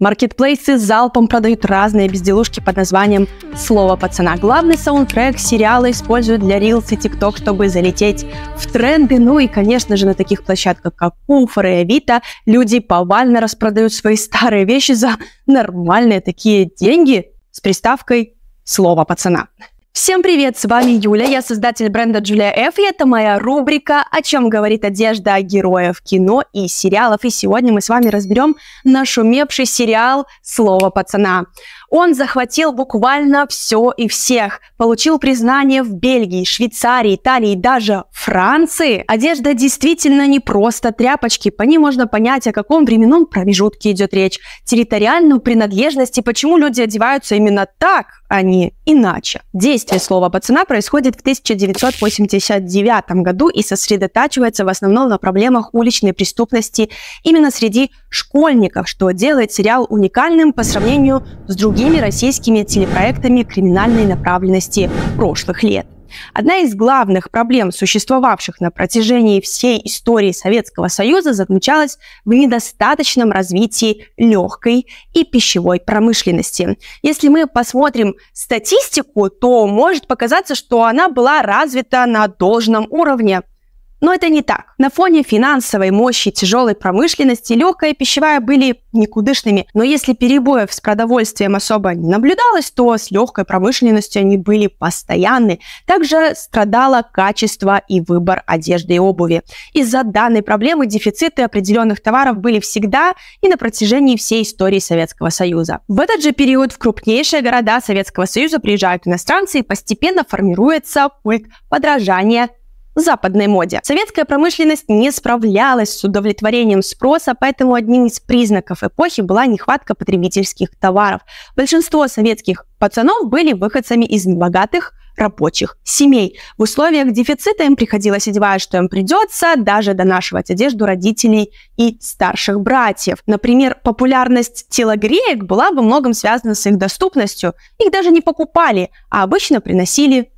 Маркетплейсы залпом продают разные безделушки под названием «Слово пацана». Главный саундтрек сериала используют для Reels и TikTok, чтобы залететь в тренды. Ну и, конечно же, на таких площадках, как Уфор и Авито, люди повально распродают свои старые вещи за нормальные такие деньги с приставкой «Слово пацана». Всем привет, с вами Юля, я создатель бренда Julia F, и это моя рубрика «О чем говорит одежда героев кино и сериалов». И сегодня мы с вами разберем нашумевший сериал «Слово пацана». Он захватил буквально все и всех. Получил признание в Бельгии, Швейцарии, Италии, и даже Франции. Одежда действительно не просто тряпочки. По ней можно понять, о каком временном промежутке идет речь. Территориальную принадлежность и почему люди одеваются именно так, а не иначе. Действие слова «пацана» происходит в 1989 году и сосредотачивается в основном на проблемах уличной преступности именно среди школьников, что делает сериал уникальным по сравнению с другими другими российскими телепроектами криминальной направленности прошлых лет. Одна из главных проблем, существовавших на протяжении всей истории Советского Союза, заключалась в недостаточном развитии легкой и пищевой промышленности. Если мы посмотрим статистику, то может показаться, что она была развита на должном уровне. Но это не так. На фоне финансовой мощи тяжелой промышленности легкая и пищевая были никудышными. Но если перебоев с продовольствием особо не наблюдалось, то с легкой промышленностью они были постоянны. Также страдало качество и выбор одежды и обуви. Из-за данной проблемы дефициты определенных товаров были всегда и на протяжении всей истории Советского Союза. В этот же период в крупнейшие города Советского Союза приезжают иностранцы и постепенно формируется культ подражания западной моде. Советская промышленность не справлялась с удовлетворением спроса, поэтому одним из признаков эпохи была нехватка потребительских товаров. Большинство советских пацанов были выходцами из богатых рабочих семей. В условиях дефицита им приходилось одевать, что им придется, даже донашивать одежду родителей и старших братьев. Например, популярность телогреек была во многом связана с их доступностью. Их даже не покупали, а обычно приносили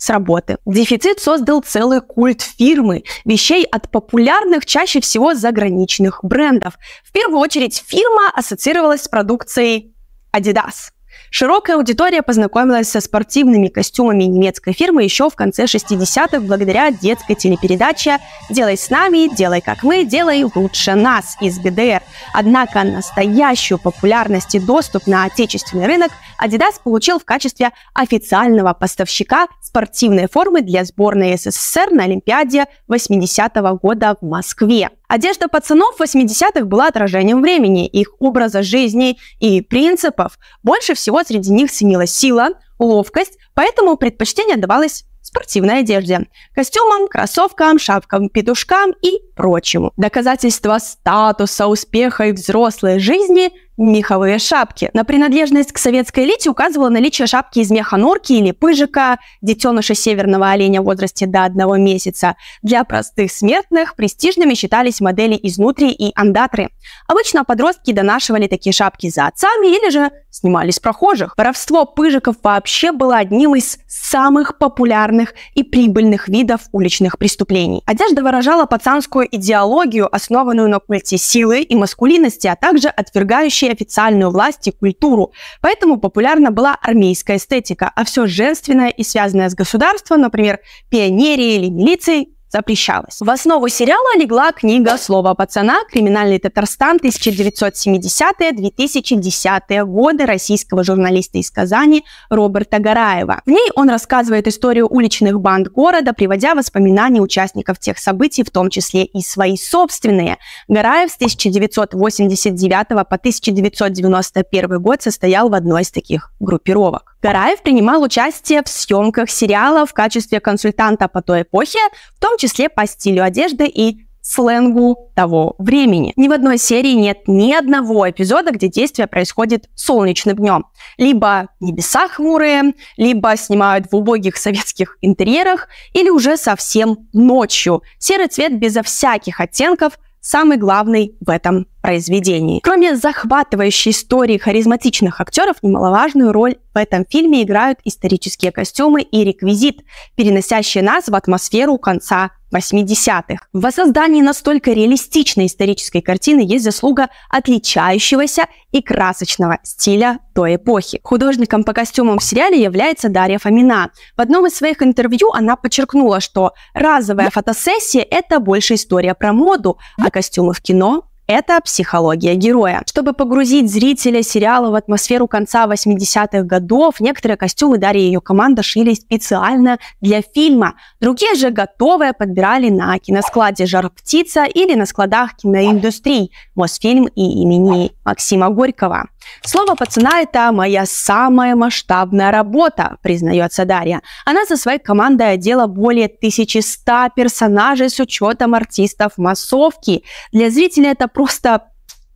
с работы. Дефицит создал целый культ фирмы, вещей от популярных, чаще всего заграничных брендов. В первую очередь фирма ассоциировалась с продукцией Adidas – Широкая аудитория познакомилась со спортивными костюмами немецкой фирмы еще в конце 60-х благодаря детской телепередаче «Делай с нами, делай как мы, делай лучше нас» из ГДР. Однако настоящую популярность и доступ на отечественный рынок Adidas получил в качестве официального поставщика спортивной формы для сборной СССР на Олимпиаде 80 -го года в Москве. Одежда пацанов 80-х была отражением времени, их образа жизни и принципов. Больше всего всего среди них ценила сила, ловкость, поэтому предпочтение давалось спортивной одежде, костюмам, кроссовкам, шапкам, петушкам и прочему. Доказательство статуса, успеха и взрослой жизни меховые шапки. На принадлежность к советской элите указывало наличие шапки из меха норки или пыжика, детеныша северного оленя в возрасте до одного месяца. Для простых смертных престижными считались модели изнутри и андатры. Обычно подростки донашивали такие шапки за отцами или же снимали с прохожих. Воровство пыжиков вообще было одним из самых популярных и прибыльных видов уличных преступлений. Одежда выражала пацанскую идеологию, основанную на культе силы и маскулинности, а также отвергающие официальную власть и культуру. Поэтому популярна была армейская эстетика, а все женственное и связанное с государством, например, пионерии или милицией, запрещалось. В основу сериала легла книга «Слово пацана. Криминальный Татарстан. 1970-2010 годы» российского журналиста из Казани Роберта Гараева. В ней он рассказывает историю уличных банд города, приводя воспоминания участников тех событий, в том числе и свои собственные. Гараев с 1989 по 1991 год состоял в одной из таких группировок. Гараев принимал участие в съемках сериала в качестве консультанта по той эпохе, в том числе по стилю одежды и сленгу того времени. Ни в одной серии нет ни одного эпизода, где действие происходит солнечным днем. Либо небеса хмурые, либо снимают в убогих советских интерьерах, или уже совсем ночью. Серый цвет безо всяких оттенков – самый главный в этом произведении. Кроме захватывающей истории харизматичных актеров, немаловажную роль в этом фильме играют исторические костюмы и реквизит, переносящие нас в атмосферу конца 80-х. В воссоздании настолько реалистичной исторической картины есть заслуга отличающегося и красочного стиля той эпохи. Художником по костюмам в сериале является Дарья Фомина. В одном из своих интервью она подчеркнула, что разовая фотосессия – это больше история про моду, а костюмы в кино это психология героя. Чтобы погрузить зрителя сериала в атмосферу конца 80-х годов, некоторые костюмы Дарья и ее команда шили специально для фильма. Другие же готовые подбирали на киноскладе «Жар птица» или на складах киноиндустрии Мосфильм и имени Максима Горького. Слово пацана – это моя самая масштабная работа, признается Дарья. Она со своей командой одела более 1100 персонажей с учетом артистов массовки. Для зрителя это просто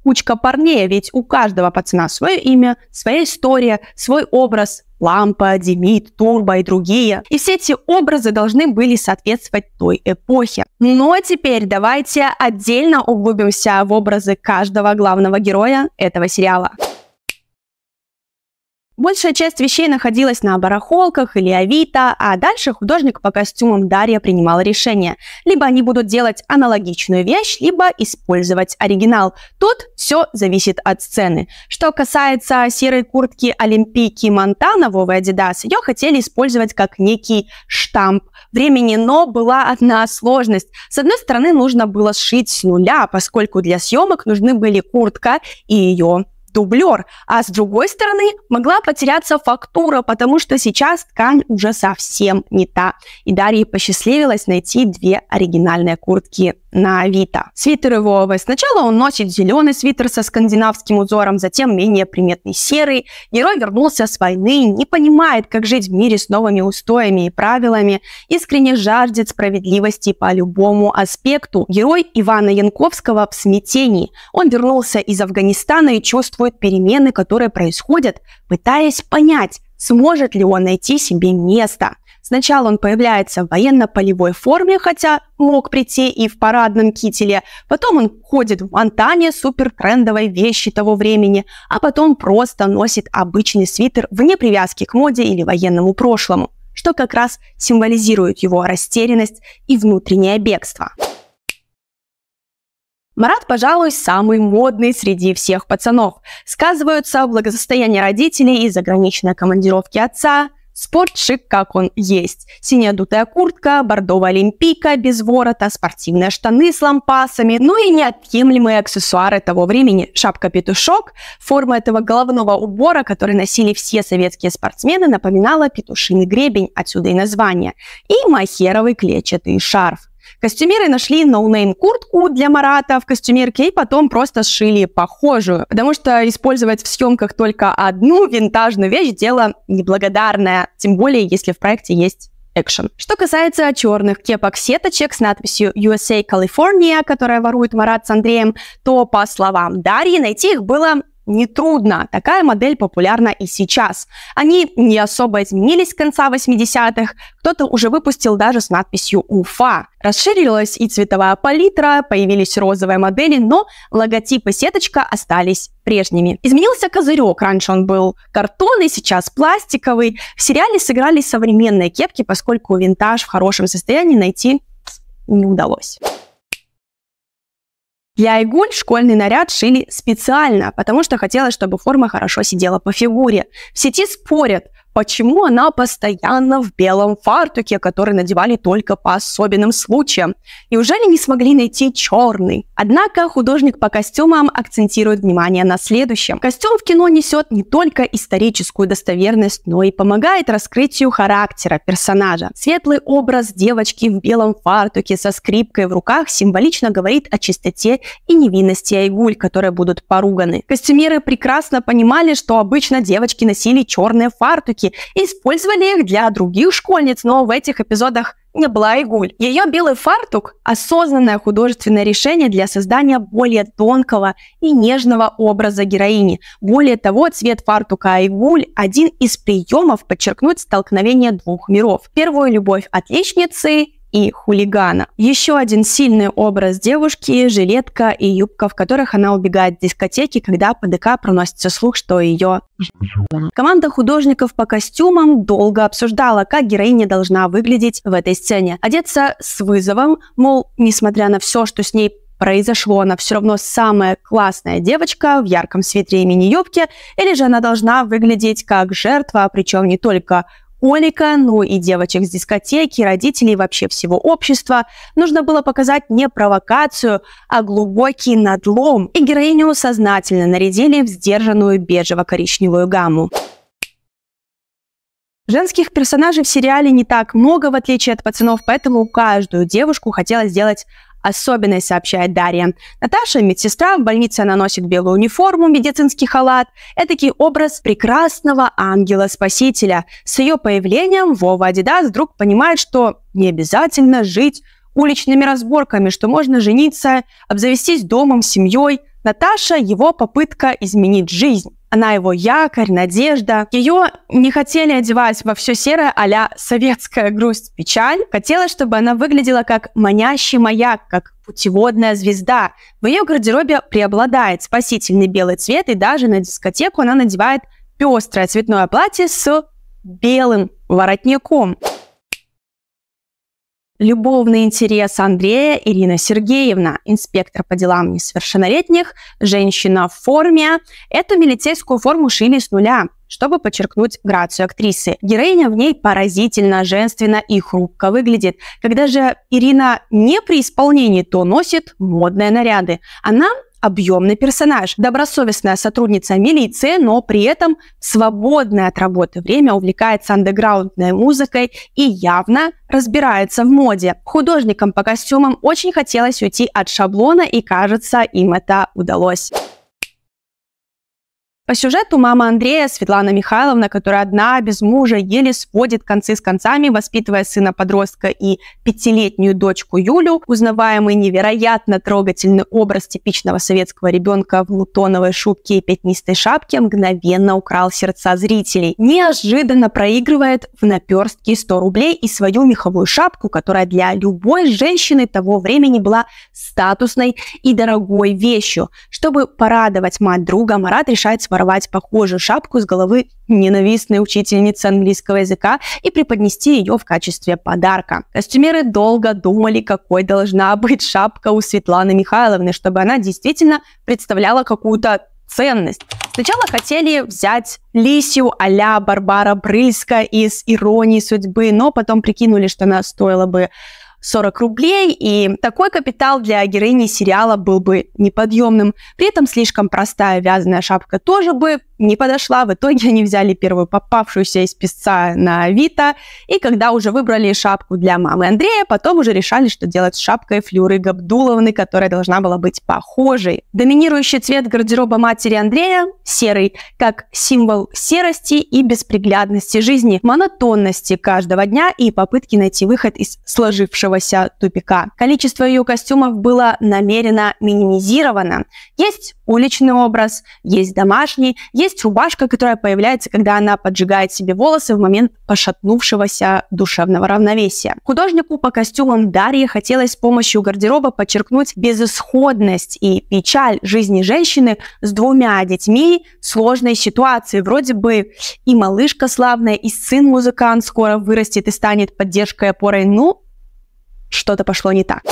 кучка парней, ведь у каждого пацана свое имя, своя история, свой образ, лампа, демид, турбо и другие. И все эти образы должны были соответствовать той эпохе. Но ну, а теперь давайте отдельно углубимся в образы каждого главного героя этого сериала. Большая часть вещей находилась на барахолках или Авито, а дальше художник по костюмам Дарья принимала решение. Либо они будут делать аналогичную вещь, либо использовать оригинал. Тут все зависит от сцены. Что касается серой куртки Олимпийки Монтана Вовы Адидас, ее хотели использовать как некий штамп времени, но была одна сложность. С одной стороны, нужно было сшить с нуля, поскольку для съемок нужны были куртка и ее дублер, а с другой стороны могла потеряться фактура, потому что сейчас ткань уже совсем не та. И Дарье посчастливилось найти две оригинальные куртки на Авито. Свитер его Сначала он носит зеленый свитер со скандинавским узором, затем менее приметный серый. Герой вернулся с войны, не понимает, как жить в мире с новыми устоями и правилами, искренне жаждет справедливости по любому аспекту. Герой Ивана Янковского в смятении. Он вернулся из Афганистана и чувствует перемены, которые происходят, пытаясь понять, сможет ли он найти себе место. Сначала он появляется в военно-полевой форме, хотя мог прийти и в парадном кителе. Потом он ходит в Монтане супер трендовой вещи того времени, а потом просто носит обычный свитер вне привязки к моде или военному прошлому, что как раз символизирует его растерянность и внутреннее бегство. Марат, пожалуй, самый модный среди всех пацанов. Сказываются благосостояние родителей и заграничные командировки отца – Спорт шик, как он есть. Синяя дутая куртка, бордовая олимпийка без ворота, спортивные штаны с лампасами, ну и неотъемлемые аксессуары того времени. Шапка-петушок, форма этого головного убора, который носили все советские спортсмены, напоминала петушиный гребень, отсюда и название, и махеровый клетчатый шарф. Костюмеры нашли ноунейм-куртку для Марата в костюмерке и потом просто сшили похожую, потому что использовать в съемках только одну винтажную вещь – дело неблагодарное, тем более если в проекте есть экшен. Что касается черных кепок-сеточек с надписью USA California, которая ворует Марат с Андреем, то, по словам Дарьи, найти их было нетрудно. Такая модель популярна и сейчас. Они не особо изменились с конца 80-х, кто-то уже выпустил даже с надписью «Уфа». Расширилась и цветовая палитра, появились розовые модели, но логотипы сеточка остались прежними. Изменился козырек. Раньше он был картонный, сейчас пластиковый. В сериале сыграли современные кепки, поскольку винтаж в хорошем состоянии найти не удалось. Для Айгуль школьный наряд шили специально, потому что хотела, чтобы форма хорошо сидела по фигуре. В сети спорят, Почему она постоянно в белом фартуке, который надевали только по особенным случаям? Неужели не смогли найти черный? Однако художник по костюмам акцентирует внимание на следующем. Костюм в кино несет не только историческую достоверность, но и помогает раскрытию характера персонажа. Светлый образ девочки в белом фартуке со скрипкой в руках символично говорит о чистоте и невинности Айгуль, которые будут поруганы. Костюмеры прекрасно понимали, что обычно девочки носили черные фартуки, шутки использовали их для других школьниц, но в этих эпизодах не была Игуль. Ее белый фартук – осознанное художественное решение для создания более тонкого и нежного образа героини. Более того, цвет фартука Айгуль – один из приемов подчеркнуть столкновение двух миров. Первую любовь отличницы и хулигана. Еще один сильный образ девушки – жилетка и юбка, в которых она убегает в дискотеки, когда по ДК проносится слух, что ее... Команда художников по костюмам долго обсуждала, как героиня должна выглядеть в этой сцене. Одеться с вызовом, мол, несмотря на все, что с ней произошло, она все равно самая классная девочка в ярком свитере и мини-юбке, или же она должна выглядеть как жертва, причем не только Олика, ну и девочек с дискотеки, родителей вообще всего общества, нужно было показать не провокацию, а глубокий надлом, и героиню сознательно нарядили в сдержанную бежево-коричневую гамму. Женских персонажей в сериале не так много, в отличие от пацанов, поэтому каждую девушку хотелось сделать особенность, сообщает Дарья. Наташа – медсестра, в больнице она носит белую униформу, медицинский халат. Этакий образ прекрасного ангела-спасителя. С ее появлением Вова Адидас вдруг понимает, что не обязательно жить уличными разборками, что можно жениться, обзавестись домом, семьей – Наташа – его попытка изменить жизнь. Она его якорь, надежда. Ее не хотели одевать во все серое а советская грусть, печаль. Хотелось, чтобы она выглядела как манящий маяк, как путеводная звезда. В ее гардеробе преобладает спасительный белый цвет, и даже на дискотеку она надевает пестрое цветное платье с белым воротником. Любовный интерес Андрея Ирина Сергеевна, инспектор по делам несовершеннолетних, женщина в форме. Эту милицейскую форму шили с нуля, чтобы подчеркнуть грацию актрисы. Героиня в ней поразительно женственно и хрупко выглядит. Когда же Ирина не при исполнении, то носит модные наряды. Она объемный персонаж, добросовестная сотрудница милиции, но при этом свободное от работы время увлекается андеграундной музыкой и явно разбирается в моде. Художникам по костюмам очень хотелось уйти от шаблона, и кажется, им это удалось. По сюжету мама Андрея, Светлана Михайловна, которая одна, без мужа, еле сводит концы с концами, воспитывая сына-подростка и пятилетнюю дочку Юлю, узнаваемый невероятно трогательный образ типичного советского ребенка в лутоновой шубке и пятнистой шапке мгновенно украл сердца зрителей. Неожиданно проигрывает в наперстке 100 рублей и свою меховую шапку, которая для любой женщины того времени была статусной и дорогой вещью. Чтобы порадовать мать друга, Марат решает свою своровать похожую шапку с головы ненавистной учительницы английского языка и преподнести ее в качестве подарка. Костюмеры долго думали, какой должна быть шапка у Светланы Михайловны, чтобы она действительно представляла какую-то ценность. Сначала хотели взять лисью а-ля Барбара Брыльска из «Иронии судьбы», но потом прикинули, что она стоила бы 40 рублей, и такой капитал для героини сериала был бы неподъемным. При этом слишком простая вязаная шапка тоже бы не подошла. В итоге они взяли первую попавшуюся из песца на Авито, и когда уже выбрали шапку для мамы Андрея, потом уже решали, что делать с шапкой Флюры Габдуловны, которая должна была быть похожей. Доминирующий цвет гардероба матери Андрея – серый, как символ серости и бесприглядности жизни, монотонности каждого дня и попытки найти выход из сложившегося сложившегося тупика. Количество ее костюмов было намеренно минимизировано. Есть уличный образ, есть домашний, есть рубашка, которая появляется, когда она поджигает себе волосы в момент пошатнувшегося душевного равновесия. Художнику по костюмам Дарьи хотелось с помощью гардероба подчеркнуть безысходность и печаль жизни женщины с двумя детьми сложной ситуации. Вроде бы и малышка славная, и сын музыкант скоро вырастет и станет поддержкой опорой, ну что-то пошло не так.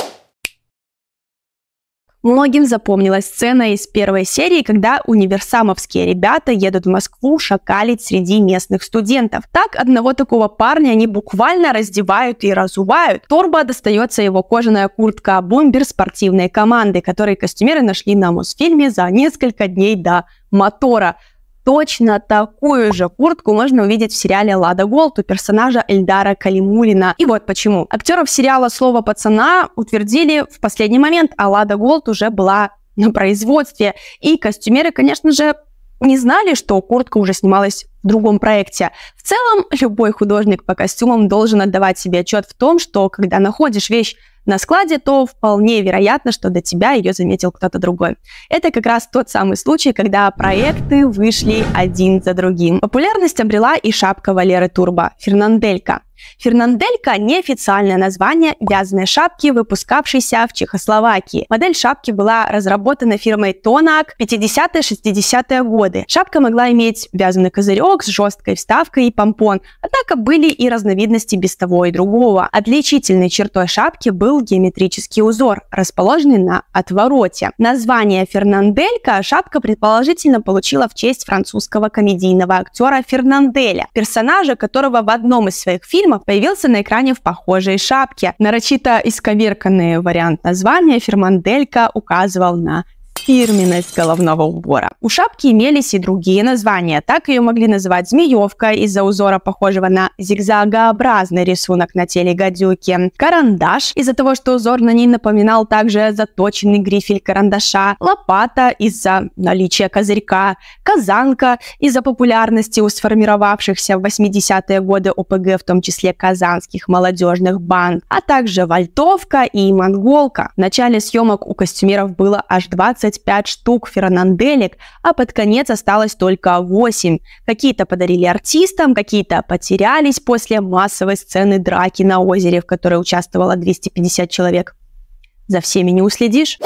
Многим запомнилась сцена из первой серии, когда универсамовские ребята едут в Москву шакалить среди местных студентов. Так одного такого парня они буквально раздевают и разувают. Торба достается его кожаная куртка а бомбер спортивной команды, которые костюмеры нашли на Мосфильме за несколько дней до мотора. Точно такую же куртку можно увидеть в сериале «Лада Голд» у персонажа Эльдара Калимулина. И вот почему. Актеров сериала «Слово пацана» утвердили в последний момент, а «Лада Голд» уже была на производстве. И костюмеры, конечно же, не знали, что куртка уже снималась в другом проекте. В целом, любой художник по костюмам должен отдавать себе отчет в том, что когда находишь вещь на складе, то вполне вероятно, что до тебя ее заметил кто-то другой. Это как раз тот самый случай, когда проекты вышли один за другим. Популярность обрела и шапка Валеры Турбо, Фернанделька. Фернанделька – неофициальное название вязаной шапки, выпускавшейся в Чехословакии. Модель шапки была разработана фирмой Тонак в 50-60-е годы. Шапка могла иметь вязаный козырек с жесткой вставкой и помпон, однако были и разновидности без того и другого. Отличительной чертой шапки был геометрический узор, расположенный на отвороте. Название Фернанделька шапка предположительно получила в честь французского комедийного актера Фернанделя, персонажа которого в одном из своих фильмов фильма появился на экране в похожей шапке. Нарочито исковерканный вариант названия Ферманделька указывал на фирменность головного убора. У шапки имелись и другие названия. Так ее могли называть змеевка из-за узора, похожего на зигзагообразный рисунок на теле гадюки, карандаш из-за того, что узор на ней напоминал также заточенный грифель карандаша, лопата из-за наличия козырька, казанка из-за популярности у сформировавшихся в 80-е годы ОПГ, в том числе казанских молодежных банд, а также вальтовка и монголка. В начале съемок у костюмеров было аж 20 25 штук фернанделек, а под конец осталось только 8. Какие-то подарили артистам, какие-то потерялись после массовой сцены драки на озере, в которой участвовало 250 человек. За всеми не уследишь.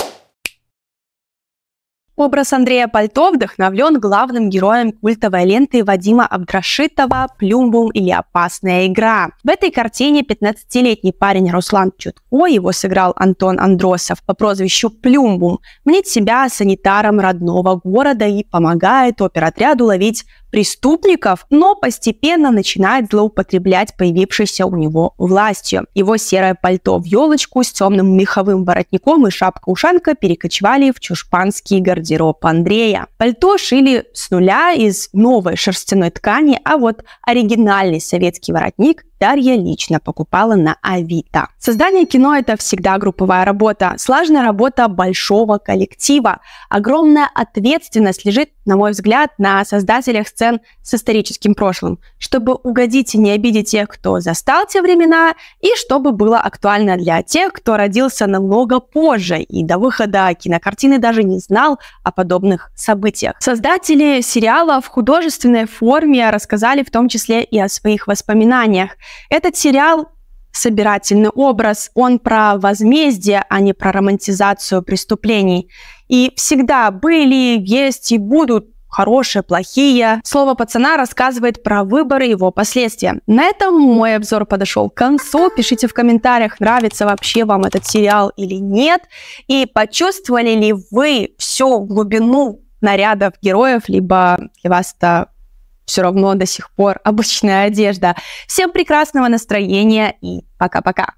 Образ Андрея Пальто вдохновлен главным героем культовой ленты Вадима Абдрашитова «Плюмбум или опасная игра». В этой картине 15-летний парень Руслан Чутко, его сыграл Антон Андросов по прозвищу Плюмбум, мнит себя санитаром родного города и помогает оперотряду ловить преступников, но постепенно начинает злоупотреблять появившейся у него властью. Его серое пальто в елочку с темным меховым воротником и шапка-ушанка перекочевали в чушпанский гардероб Андрея. Пальто шили с нуля из новой шерстяной ткани, а вот оригинальный советский воротник Дарья лично покупала на Авито. Создание кино – это всегда групповая работа, слаженная работа большого коллектива. Огромная ответственность лежит, на мой взгляд, на создателях сцен с историческим прошлым, чтобы угодить и не обидеть тех, кто застал те времена, и чтобы было актуально для тех, кто родился намного позже и до выхода кинокартины даже не знал о подобных событиях. Создатели сериала в художественной форме рассказали в том числе и о своих воспоминаниях, этот сериал собирательный образ, он про возмездие, а не про романтизацию преступлений. И всегда были, есть и будут хорошие, плохие. Слово пацана рассказывает про выборы и его последствия. На этом мой обзор подошел к концу. Пишите в комментариях, нравится вообще вам этот сериал или нет. И почувствовали ли вы всю глубину нарядов героев, либо для вас это все равно до сих пор обычная одежда. Всем прекрасного настроения и пока-пока.